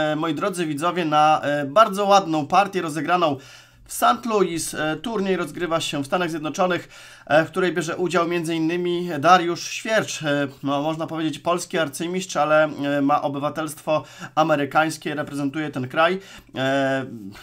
E, moi drodzy widzowie, na e, bardzo ładną partię rozegraną w St. Louis. E, turniej rozgrywa się w Stanach Zjednoczonych, e, w której bierze udział m.in. Dariusz Świercz, no, można powiedzieć polski arcymistrz, ale ma obywatelstwo amerykańskie, reprezentuje ten kraj.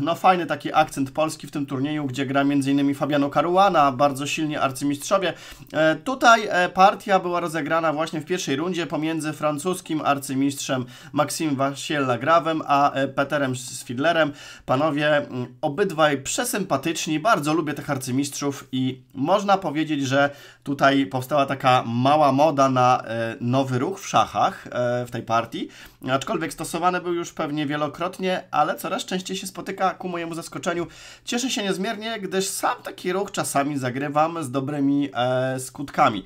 No fajny taki akcent polski w tym turnieju, gdzie gra m.in. Fabiano Caruana, bardzo silni arcymistrzowie. Tutaj partia była rozegrana właśnie w pierwszej rundzie pomiędzy francuskim arcymistrzem Maxime Vassiel-Lagrawem a Peterem Sfidlerem. Panowie obydwaj przesympatyczni, bardzo lubię tych arcymistrzów i można powiedzieć, że tutaj powstała taka mała moda na e, nowy ruch w szachach e, w tej partii, aczkolwiek stosowany był już pewnie wielokrotnie, ale coraz częściej się spotyka ku mojemu zaskoczeniu. Cieszę się niezmiernie, gdyż sam taki ruch czasami zagrywam z dobrymi e, skutkami.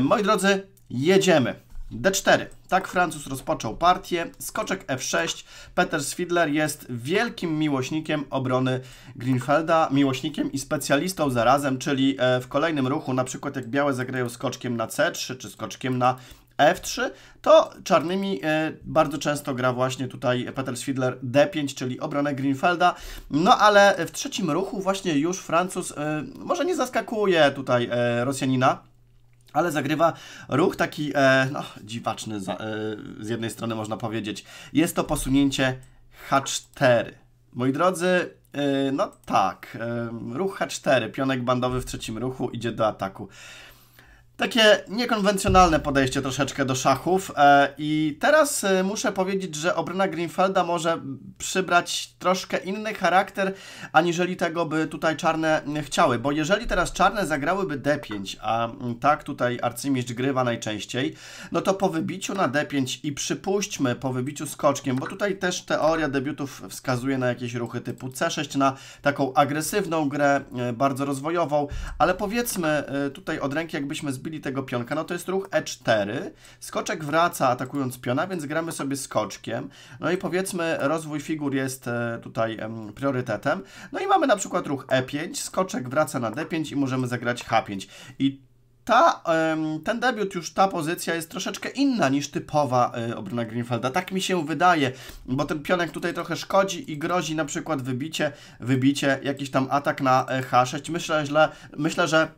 moi drodzy, jedziemy! D4. Tak Francuz rozpoczął partię. Skoczek F6. Peter Swidler jest wielkim miłośnikiem obrony Greenfelda, miłośnikiem i specjalistą zarazem, czyli e, w kolejnym ruchu, na przykład jak białe zagrają skoczkiem na C3 czy skoczkiem na F3, to czarnymi e, bardzo często gra właśnie tutaj Peter Swidler D5, czyli obronę Greenfelda. No ale w trzecim ruchu właśnie już Francuz e, może nie zaskakuje tutaj Rosjanina, ale zagrywa ruch taki e, no, dziwaczny za, e, z jednej strony można powiedzieć. Jest to posunięcie H4. Moi drodzy, e, no tak, e, ruch H4, pionek bandowy w trzecim ruchu idzie do ataku takie niekonwencjonalne podejście troszeczkę do szachów. E, I teraz e, muszę powiedzieć, że obrona Greenfelda może przybrać troszkę inny charakter, aniżeli tego by tutaj czarne chciały. Bo jeżeli teraz czarne zagrałyby D5, a tak tutaj arcymistrz grywa najczęściej, no to po wybiciu na D5 i przypuśćmy po wybiciu skoczkiem, bo tutaj też teoria debiutów wskazuje na jakieś ruchy typu C6, na taką agresywną grę, e, bardzo rozwojową, ale powiedzmy tutaj od ręki jakbyśmy zbili odstąpili tego pionka, no to jest ruch E4. Skoczek wraca atakując piona, więc gramy sobie skoczkiem. No i powiedzmy rozwój figur jest e, tutaj priorytetem. No i mamy na przykład ruch E5, skoczek wraca na D5 i możemy zagrać H5. I ta, ten debiut, już ta pozycja jest troszeczkę inna niż typowa e, obrona Greenfelda. Tak mi się wydaje, bo ten pionek tutaj trochę szkodzi i grozi na przykład wybicie, wybicie, jakiś tam atak na e, H6. Myślę, że, myślę, że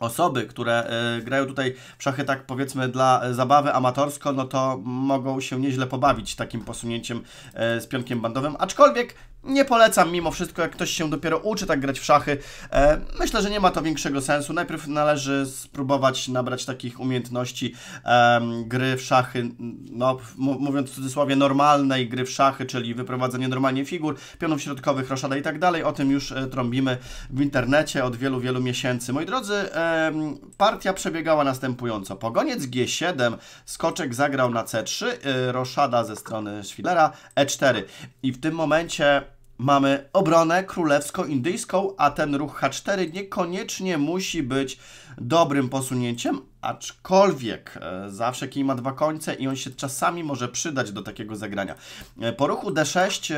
osoby, które e, grają tutaj szachy tak powiedzmy dla e, zabawy amatorsko, no to mogą się nieźle pobawić takim posunięciem e, z pionkiem bandowym, aczkolwiek nie polecam mimo wszystko, jak ktoś się dopiero uczy tak grać w szachy. E, myślę, że nie ma to większego sensu. Najpierw należy spróbować nabrać takich umiejętności e, gry w szachy, no, mówiąc w cudzysłowie, normalnej gry w szachy, czyli wyprowadzenie normalnie figur, pionów środkowych, roszada i tak dalej. O tym już e, trąbimy w internecie od wielu, wielu miesięcy. Moi drodzy, e, partia przebiegała następująco. Pogoniec G7, skoczek zagrał na C3, e, roszada ze strony Schwillera E4. I w tym momencie mamy obronę królewsko-indyjską, a ten ruch H4 niekoniecznie musi być dobrym posunięciem, aczkolwiek e, zawsze kij ma dwa końce i on się czasami może przydać do takiego zagrania. E, po ruchu d6 e,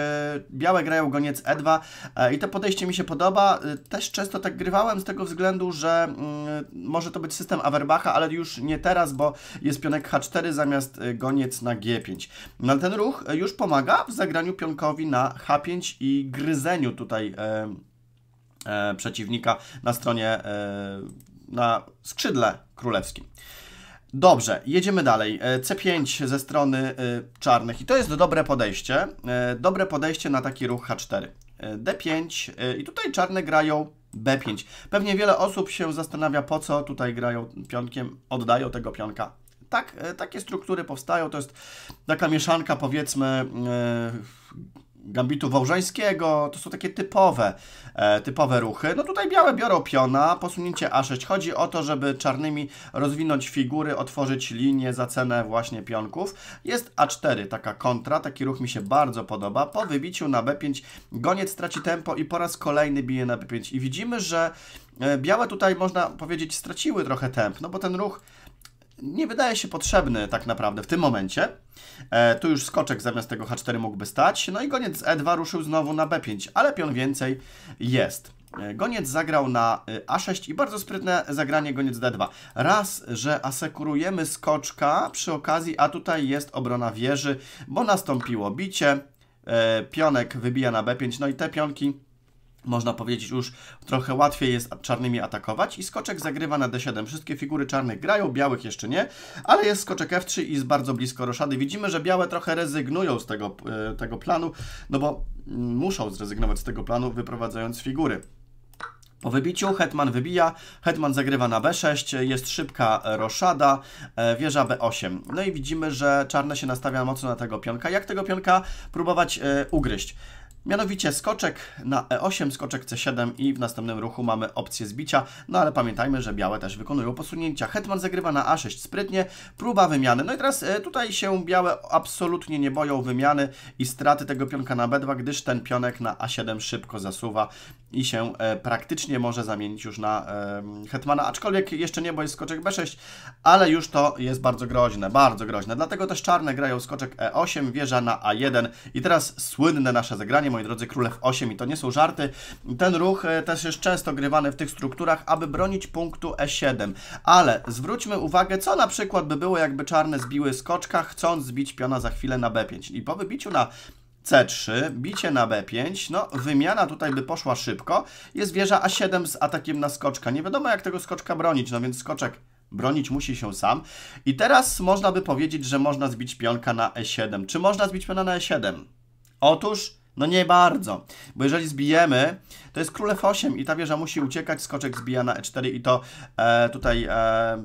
białe grają goniec e2 i to podejście mi się podoba. Też często tak grywałem z tego względu, że mm, może to być system Averbacha, ale już nie teraz, bo jest pionek h4 zamiast goniec na g5. No, ten ruch już pomaga w zagraniu pionkowi na h5 i gryzeniu tutaj przeciwnika na stronie na skrzydle królewskim. Dobrze, jedziemy dalej. E, C5 ze strony e, czarnych i to jest dobre podejście. E, dobre podejście na taki ruch H4. D5 i tutaj czarne grają B5. Pewnie wiele osób się zastanawia, po co tutaj grają pionkiem, oddają tego pionka. Tak, takie struktury powstają, to jest taka mieszanka powiedzmy Gambitu Wałżańskiego, to są takie typowe, e, typowe ruchy. No tutaj białe biorą piona, posunięcie A6. Chodzi o to, żeby czarnymi rozwinąć figury, otworzyć linię za cenę właśnie pionków. Jest A4, taka kontra, taki ruch mi się bardzo podoba. Po wybiciu na B5 goniec traci tempo i po raz kolejny bije na B5. I widzimy, że e, białe tutaj można powiedzieć straciły trochę temp, no bo ten ruch nie wydaje się potrzebny tak naprawdę w tym momencie. E, tu już skoczek zamiast tego H4 mógłby stać. No i goniec E2 ruszył znowu na B5, ale pion więcej jest. E, goniec zagrał na e, A6 i bardzo sprytne zagranie goniec D2. Raz, że asekurujemy skoczka przy okazji, a tutaj jest obrona wieży, bo nastąpiło bicie. E, pionek wybija na B5, no i te pionki można powiedzieć już trochę łatwiej jest czarnymi atakować i skoczek zagrywa na d7. Wszystkie figury czarnych grają, białych jeszcze nie, ale jest skoczek f3 i jest bardzo blisko roszady. Widzimy, że białe trochę rezygnują z tego, e, tego planu, no bo mm, muszą zrezygnować z tego planu wyprowadzając figury. Po wybiciu hetman wybija, hetman zagrywa na b6, jest szybka roszada, e, wieża b8. No i widzimy, że czarne się nastawia mocno na tego pionka. Jak tego pionka próbować e, ugryźć? Mianowicie skoczek na E8, skoczek C7 i w następnym ruchu mamy opcję zbicia, no ale pamiętajmy, że białe też wykonują posunięcia. Hetman zagrywa na A6 sprytnie, próba wymiany. No i teraz e, tutaj się białe absolutnie nie boją wymiany i straty tego pionka na B2, gdyż ten pionek na A7 szybko zasuwa i się e, praktycznie może zamienić już na e, Hetmana, aczkolwiek jeszcze nie, bo jest skoczek B6, ale już to jest bardzo groźne, bardzo groźne. Dlatego też czarne grają skoczek E8, wieża na A1 i teraz słynne nasze zagranie, moi drodzy, królew 8 i to nie są żarty. Ten ruch e, też jest często grywany w tych strukturach, aby bronić punktu E7, ale zwróćmy uwagę, co na przykład by było, jakby czarne zbiły skoczka, chcąc zbić piona za chwilę na B5 i po wybiciu na C3, bicie na B5, no wymiana tutaj by poszła szybko. Jest wieża A7 z atakiem na skoczka. Nie wiadomo jak tego skoczka bronić, no więc skoczek bronić musi się sam. I teraz można by powiedzieć, że można zbić pionka na E7. Czy można zbić piona na E7? Otóż no nie bardzo, bo jeżeli zbijemy, to jest król f8 i ta wieża musi uciekać, skoczek zbija na e4 i to e, tutaj e,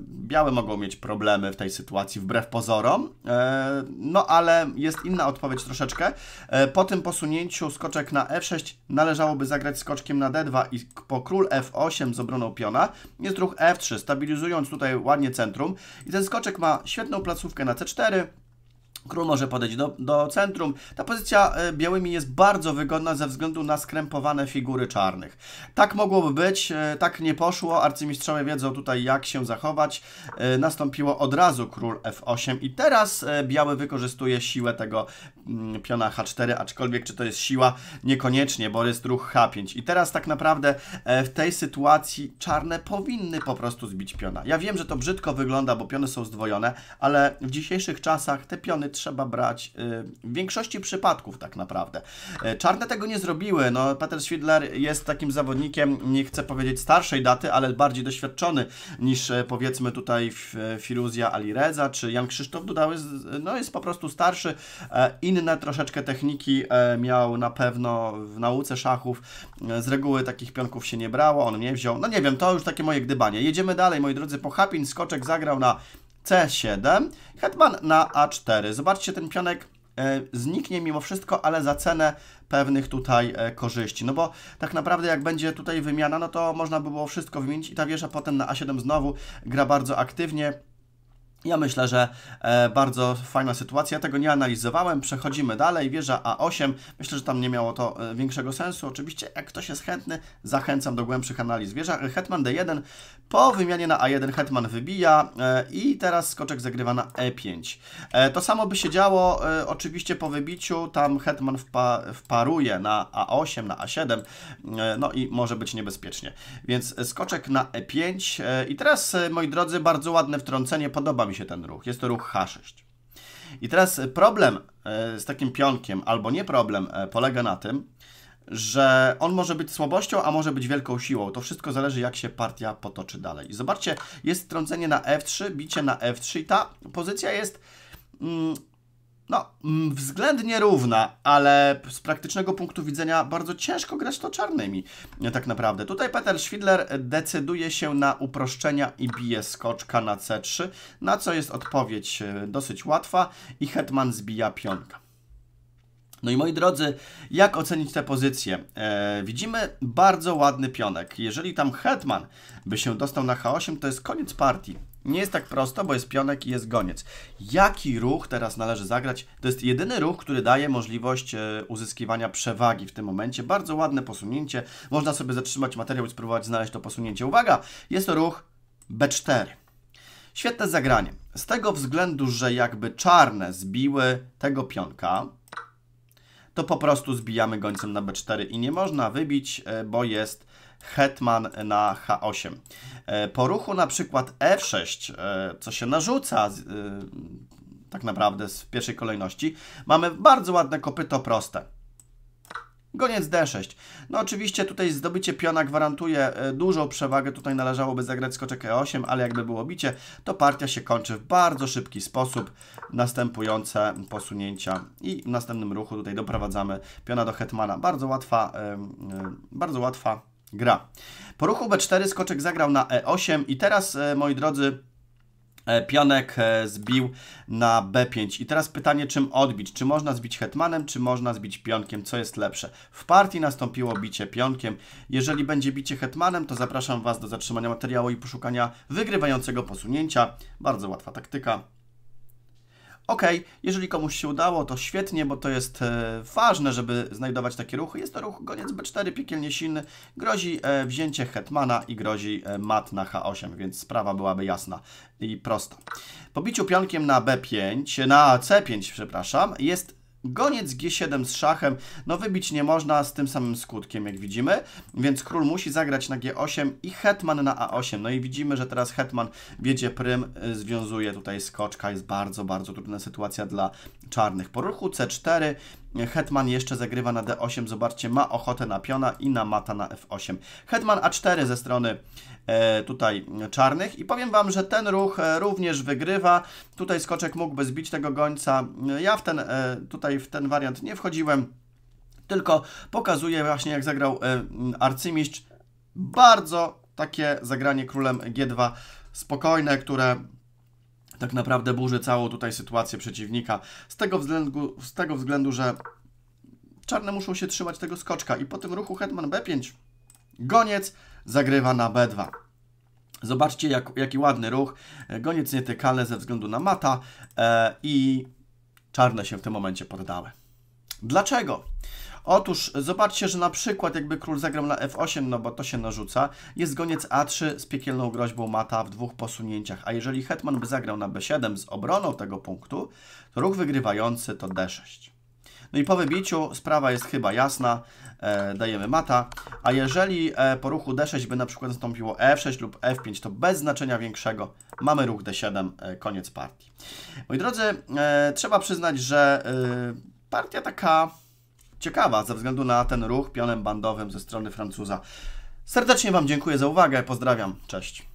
białe mogą mieć problemy w tej sytuacji, wbrew pozorom. E, no ale jest inna odpowiedź troszeczkę. E, po tym posunięciu skoczek na f6 należałoby zagrać skoczkiem na d2 i po król f8 z obroną piona jest ruch f3, stabilizując tutaj ładnie centrum i ten skoczek ma świetną placówkę na c4, Król może podejść do, do centrum. Ta pozycja e, białymi jest bardzo wygodna ze względu na skrępowane figury czarnych. Tak mogłoby być, e, tak nie poszło. Arcymistrzowie wiedzą tutaj jak się zachować. E, nastąpiło od razu król f8 i teraz biały wykorzystuje siłę tego mm, piona h4, aczkolwiek czy to jest siła? Niekoniecznie, bo jest ruch h5. I teraz tak naprawdę w tej sytuacji czarne powinny po prostu zbić piona. Ja wiem, że to brzydko wygląda, bo piony są zdwojone, ale w dzisiejszych czasach te piony trzeba brać y, w większości przypadków tak naprawdę. E, czarne tego nie zrobiły, no Peter Schwidler jest takim zawodnikiem, nie chcę powiedzieć starszej daty, ale bardziej doświadczony niż e, powiedzmy tutaj e, Firuzja Alireza czy Jan Krzysztof Dudały, no jest po prostu starszy, inne troszeczkę techniki miał na pewno w nauce szachów, z reguły takich pionków się nie brało, on nie wziął, no nie wiem, to już takie moje gdybanie. Jedziemy dalej, moi drodzy, po chapin skoczek zagrał na C7, hetman na A4. Zobaczcie, ten pionek e, zniknie mimo wszystko, ale za cenę pewnych tutaj e, korzyści. No bo tak naprawdę jak będzie tutaj wymiana, no to można by było wszystko wymienić i ta wieża potem na A7 znowu gra bardzo aktywnie ja myślę, że e, bardzo fajna sytuacja. Tego nie analizowałem. Przechodzimy dalej. Wieża A8. Myślę, że tam nie miało to e, większego sensu. Oczywiście, jak ktoś jest chętny, zachęcam do głębszych analiz. Wieża e, Hetman D1. Po wymianie na A1 Hetman wybija i teraz skoczek zagrywa na E5. to samo by się działo oczywiście po wybiciu. Tam Hetman wpa wparuje na A8, na A7. no i może być niebezpiecznie. Więc skoczek na E5. I teraz, moi drodzy, bardzo ładne wtrącenie. Podoba mi się ten ruch. Jest to ruch H6. I teraz problem e, z takim pionkiem, albo nie problem, e, polega na tym, że on może być słabością, a może być wielką siłą. To wszystko zależy, jak się partia potoczy dalej. I zobaczcie, jest trącenie na F3, bicie na F3 i ta pozycja jest mm, no, mm, względnie równa, ale z praktycznego punktu widzenia bardzo ciężko grać to czarnymi, e, tak naprawdę. Tutaj Peter Schwidler decyduje się na uproszczenia i bije skoczka na C3, na co jest odpowiedź e, dosyć łatwa i Hetman zbija pionka. No i moi drodzy, jak ocenić tę pozycję? E, widzimy bardzo ładny pionek. Jeżeli tam Hetman by się dostał na H8, to jest koniec partii. Nie jest tak prosto, bo jest pionek i jest goniec. Jaki ruch teraz należy zagrać? To jest jedyny ruch, który daje możliwość e, uzyskiwania przewagi w tym momencie. Bardzo ładne posunięcie. Można sobie zatrzymać materiał i spróbować znaleźć to posunięcie. Uwaga, jest to ruch B4. Świetne zagranie. Z tego względu, że jakby czarne zbiły tego pionka, to po prostu zbijamy gońcem na B4 i nie można wybić, e, bo jest hetman na H8. E, po ruchu na przykład F6, e, co się narzuca e, tak naprawdę w pierwszej kolejności, mamy bardzo ładne kopyto proste. Goniec D6. No oczywiście tutaj zdobycie piona gwarantuje dużą przewagę. Tutaj należałoby zagrać skoczek E8, ale jakby było bicie, to partia się kończy w bardzo szybki sposób. Następujące posunięcia i w następnym ruchu tutaj doprowadzamy piona do hetmana. Bardzo łatwa, bardzo łatwa gra. Po ruchu B4 skoczek zagrał na E8 i teraz, e, moi drodzy, e, Pionek e, zbił na B5. I teraz pytanie, czym odbić? Czy można zbić hetmanem, czy można zbić pionkiem? Co jest lepsze? W partii nastąpiło bicie pionkiem. Jeżeli będzie bicie hetmanem, to zapraszam Was do zatrzymania materiału i poszukania wygrywającego posunięcia. Bardzo łatwa taktyka. Ok, jeżeli komuś się udało, to świetnie, bo to jest e, ważne, żeby znajdować takie ruchy. Jest to ruch goniec B4, piekielnie silny. Grozi e, wzięcie hetmana i grozi e, mat na H8, więc sprawa byłaby jasna i prosta. Po biciu pionkiem na B5, na C5, przepraszam, jest Goniec G7 z szachem, no wybić nie można z tym samym skutkiem, jak widzimy, więc król musi zagrać na G8 i hetman na A8. No i widzimy, że teraz hetman wiedzie prym, y, związuje tutaj skoczka, jest bardzo, bardzo trudna sytuacja dla czarnych. Po ruchu C4 Hetman jeszcze zagrywa na D8, zobaczcie, ma ochotę na piona i na mata na F8. Hetman A4 ze strony e, tutaj czarnych i powiem Wam, że ten ruch e, również wygrywa. Tutaj skoczek mógłby zbić tego gońca. E, ja w ten, e, tutaj w ten wariant nie wchodziłem, tylko pokazuję właśnie jak zagrał e, arcymistrz. Bardzo takie zagranie królem G2 spokojne, które tak naprawdę burzy całą tutaj sytuację przeciwnika. Z tego względu, z tego względu że czarne muszą się trzymać tego skoczka i po tym ruchu hetman b5 goniec zagrywa na b2. Zobaczcie, jak, jaki ładny ruch. E, goniec nietykalny ze względu na mata e, i czarne się w tym momencie poddały. Dlaczego? Otóż zobaczcie, że na przykład jakby król zagrał na f8, no bo to się narzuca, jest goniec a3 z piekielną groźbą mata w dwóch posunięciach, a jeżeli hetman by zagrał na b7 z obroną tego punktu, to ruch wygrywający to d6. No i po wybiciu sprawa jest chyba jasna, e, dajemy mata, a jeżeli e, po ruchu d6 by na przykład nastąpiło f6 lub f5, to bez znaczenia większego mamy ruch d7, e, koniec partii. Moi drodzy, e, trzeba przyznać, że e, partia taka ciekawa ze względu na ten ruch pionem bandowym ze strony Francuza. Serdecznie Wam dziękuję za uwagę, pozdrawiam, cześć.